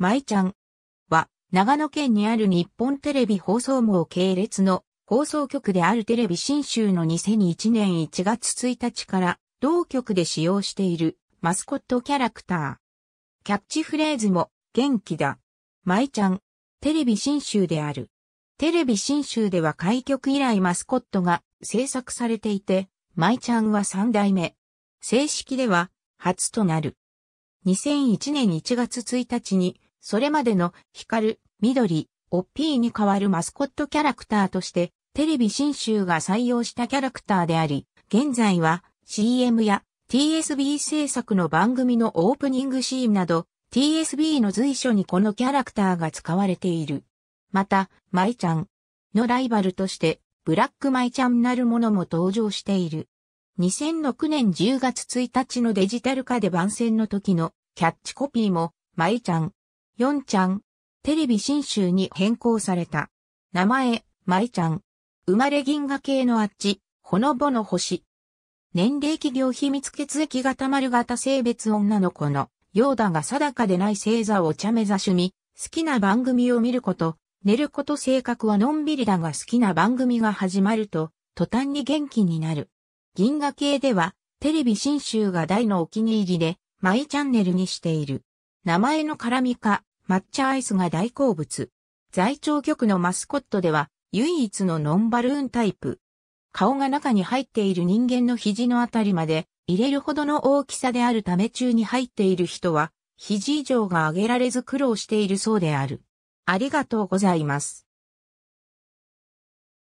舞ちゃんは、長野県にある日本テレビ放送網系列の放送局であるテレビ新州の2001年1月1日から同局で使用しているマスコットキャラクター。キャッチフレーズも元気だ。舞ちゃん、テレビ新州である。テレビ新州では開局以来マスコットが制作されていて、舞ちゃんは3代目。正式では初となる。2001年1月1日にそれまでの光、緑、オッピーに代わるマスコットキャラクターとして、テレビ新州が採用したキャラクターであり、現在は CM や TSB 制作の番組のオープニングシーンなど、TSB の随所にこのキャラクターが使われている。また、舞ちゃんのライバルとして、ブラック舞ちゃんなるものも登場している。2006年10月1日のデジタル化で番宣の時のキャッチコピーも、舞ちゃん4ちゃん、テレビ新州に変更された。名前、舞ちゃん。生まれ銀河系のあっち、ほのぼの星。年齢企業秘密血液型丸型性別女の子の、ようだが定かでない星座を茶目座趣味、好きな番組を見ること、寝ること性格はのんびりだが好きな番組が始まると、途端に元気になる。銀河系では、テレビ新州が大のお気に入りで、マイチャンネルにしている。名前の絡みか、抹茶アイスが大好物。在庁局のマスコットでは唯一のノンバルーンタイプ。顔が中に入っている人間の肘のあたりまで入れるほどの大きさであるため中に入っている人は肘以上が上げられず苦労しているそうである。ありがとうございます。